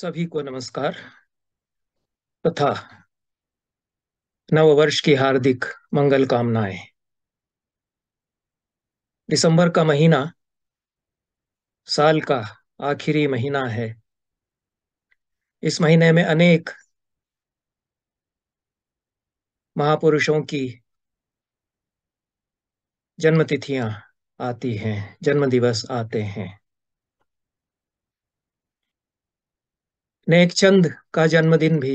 सभी को नमस्कार तथा नववर्ष की हार्दिक मंगल कामनाएं दिसंबर का महीना साल का आखिरी महीना है इस महीने में अनेक महापुरुषों की जन्मतिथियां आती हैं जन्म दिवस आते हैं नेकचंद का जन्मदिन भी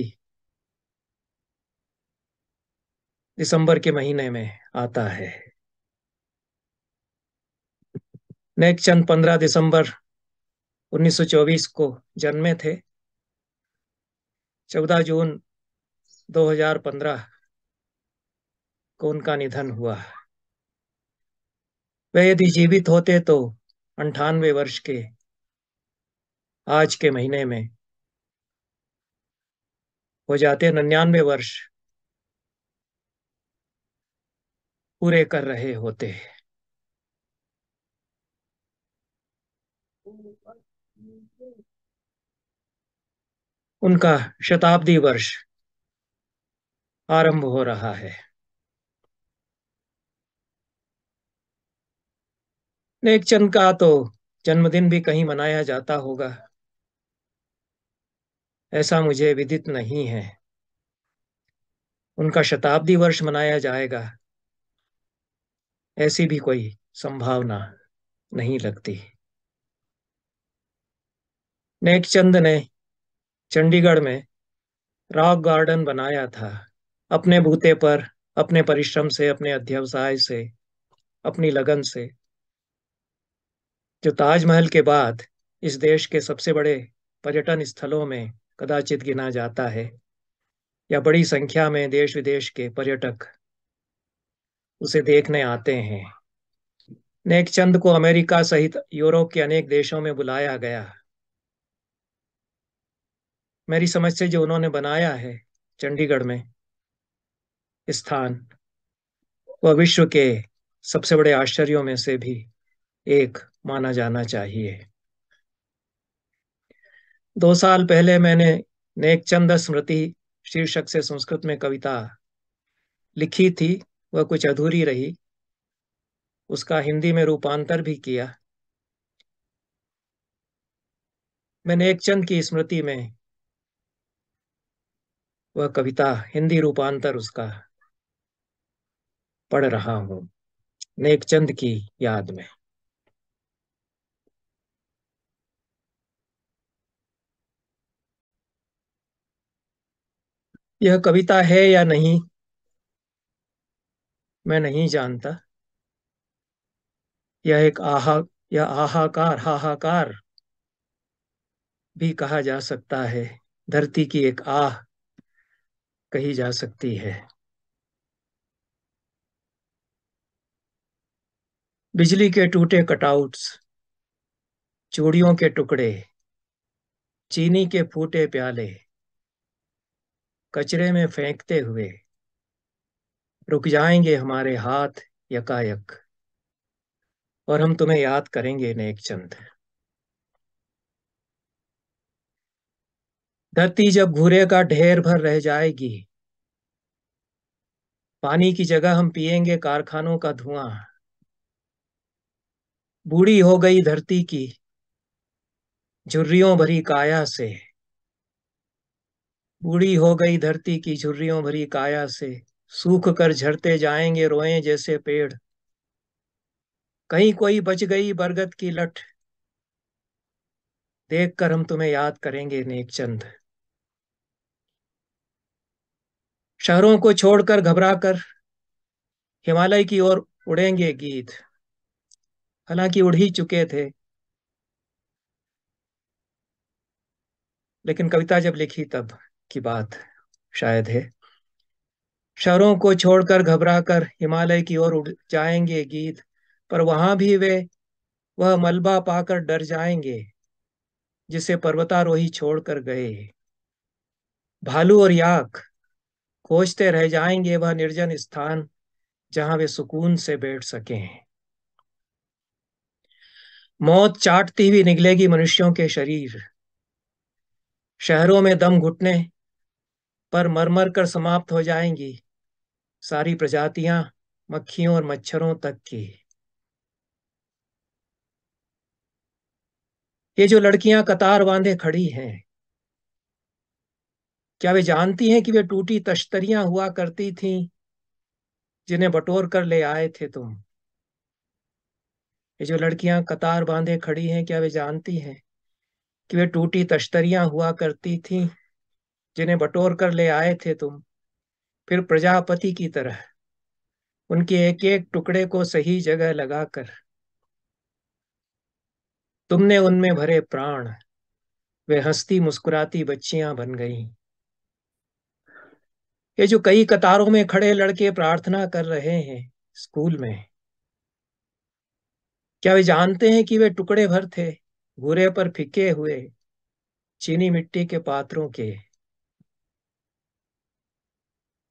दिसंबर के महीने में आता है नेकचंद 15 दिसंबर 1924 को जन्मे थे 14 जून 2015 को उनका निधन हुआ वे यदि जीवित होते तो अंठानवे वर्ष के आज के महीने में हो जाते हैं नन्यानवे वर्ष पूरे कर रहे होते हैं उनका शताब्दी वर्ष आरंभ हो रहा है नेक चंद का तो जन्मदिन भी कहीं मनाया जाता होगा ऐसा मुझे विदित नहीं है उनका शताब्दी वर्ष मनाया जाएगा ऐसी भी कोई संभावना नहीं लगती नेक चंद ने चंडीगढ़ में रॉक गार्डन बनाया था अपने बूते पर अपने परिश्रम से अपने अध्यवसाय से अपनी लगन से जो ताजमहल के बाद इस देश के सबसे बड़े पर्यटन स्थलों में कदाचित गिना जाता है या बड़ी संख्या में देश विदेश के पर्यटक उसे देखने आते हैं नेक चंद को अमेरिका सहित यूरोप के अनेक देशों में बुलाया गया मेरी समझ से जो उन्होंने बनाया है चंडीगढ़ में स्थान वह विश्व के सबसे बड़े आश्चर्यों में से भी एक माना जाना चाहिए दो साल पहले मैंने नेक चंद स्मृति शीर्षक से संस्कृत में कविता लिखी थी वह कुछ अधूरी रही उसका हिंदी में रूपांतर भी किया मैंने एक चंद की स्मृति में वह कविता हिंदी रूपांतर उसका पढ़ रहा हूं नेक चंद की याद में यह कविता है या नहीं मैं नहीं जानता यह एक आहा या आहाकार हाहाकार भी कहा जा सकता है धरती की एक आह कही जा सकती है बिजली के टूटे कटआउट्स चूड़ियों के टुकड़े चीनी के फूटे प्याले कचरे में फेंकते हुए रुक जाएंगे हमारे हाथ यकायक और हम तुम्हें याद करेंगे नेक चंद धरती जब घूरे का ढेर भर रह जाएगी पानी की जगह हम पिएंगे कारखानों का धुआं बूढ़ी हो गई धरती की झुर्रियों भरी काया से बूढ़ी हो गई धरती की झुर्रियों भरी काया से सूख कर झरते जाएंगे रोए जैसे पेड़ कहीं कोई बच गई बरगद की लठ देख कर हम तुम्हें याद करेंगे नेक चंद शहरों को छोड़कर घबरा कर हिमालय की ओर उड़ेंगे गीत हालांकि उड़ ही चुके थे लेकिन कविता जब लिखी तब की बात शायद है शहरों को छोड़कर घबरा कर हिमालय की ओर उड़ जाएंगे गीत पर वहां भी वे वह मलबा पाकर डर जाएंगे जिसे पर्वतारोही छोड़कर गए भालू और याक खोजते रह जाएंगे वह निर्जन स्थान जहां वे सुकून से बैठ सके मौत चाटती हुई निकलेगी मनुष्यों के शरीर शहरों में दम घुटने पर मरमर कर समाप्त हो जाएंगी सारी प्रजातियां मक्खियों और मच्छरों तक की ये जो लड़कियां कतार बांधे खड़ी हैं क्या वे जानती हैं कि वे टूटी तश्तरियां हुआ करती थीं जिन्हें बटोर कर ले आए थे तुम ये जो लड़कियां कतार बांधे खड़ी हैं क्या वे जानती हैं कि वे टूटी तश्तरियां हुआ करती थीं जिन्हें बटोर कर ले आए थे तुम फिर प्रजापति की तरह उनके एक एक टुकड़े को सही जगह लगाकर तुमने उनमें भरे प्राण वे हंसती मुस्कुराती बच्चियां बन गईं ये जो कई कतारों में खड़े लड़के प्रार्थना कर रहे हैं स्कूल में क्या वे जानते हैं कि वे टुकड़े भर थे घूरे पर फिके हुए चीनी मिट्टी के पात्रों के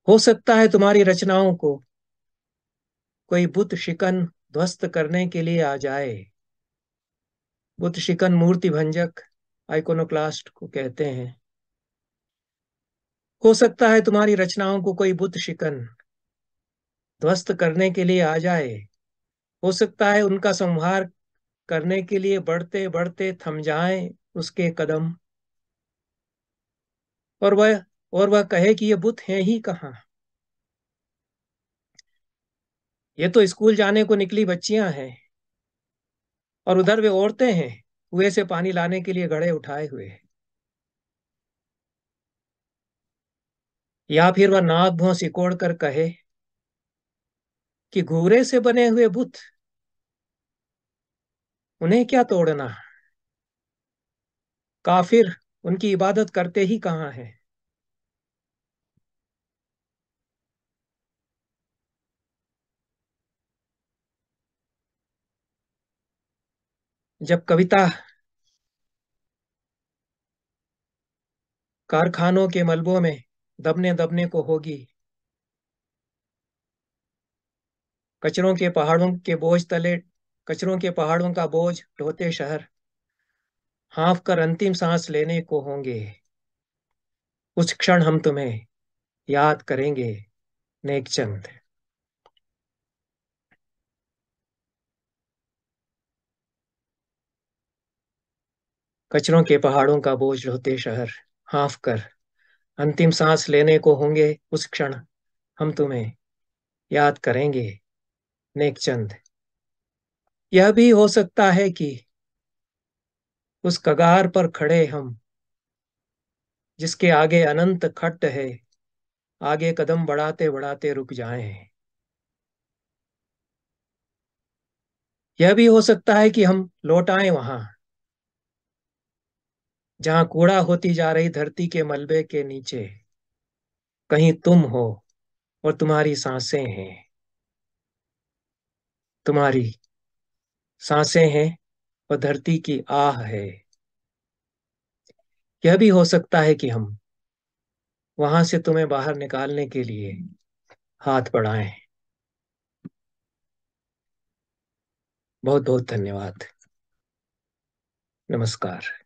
हो सकता है तुम्हारी रचनाओं को कोई बुत शिकन ध्वस्त करने के लिए आ जाए बुत शिकन मूर्ति भंजक आइकोनोक्लास्ट को कहते हैं हो सकता है तुम्हारी रचनाओं को कोई बुत शिकन ध्वस्त करने के लिए आ जाए हो सकता है उनका संहार करने के लिए बढ़ते बढ़ते थम जाए उसके कदम और वह और वह कहे कि ये बुत हैं ही कहाँ ये तो स्कूल जाने को निकली बच्चियां हैं और उधर वे औरतें हैं कुएं से पानी लाने के लिए गड़े उठाए हुए या फिर वह नाक भों सिकोड़ कर कहे कि घूरे से बने हुए बुत उन्हें क्या तोड़ना काफिर उनकी इबादत करते ही कहां है जब कविता कारखानों के मलबों में दबने दबने को होगी कचरों के पहाड़ों के बोझ तले कचरों के पहाड़ों का बोझ ढोते शहर हाफ कर अंतिम सांस लेने को होंगे उस क्षण हम तुम्हें याद करेंगे नेक चंद कचरों के पहाड़ों का बोझ रोते शहर हाफ कर अंतिम सांस लेने को होंगे उस क्षण हम तुम्हें याद करेंगे नेक चंद यह भी हो सकता है कि उस कगार पर खड़े हम जिसके आगे अनंत खट है आगे कदम बढ़ाते बढ़ाते रुक जाए यह भी हो सकता है कि हम लौट आए वहां जहां कूड़ा होती जा रही धरती के मलबे के नीचे कहीं तुम हो और तुम्हारी सांसें हैं तुम्हारी सांसें हैं और धरती की आह है यह भी हो सकता है कि हम वहां से तुम्हें बाहर निकालने के लिए हाथ बढ़ाएं बहुत बहुत धन्यवाद नमस्कार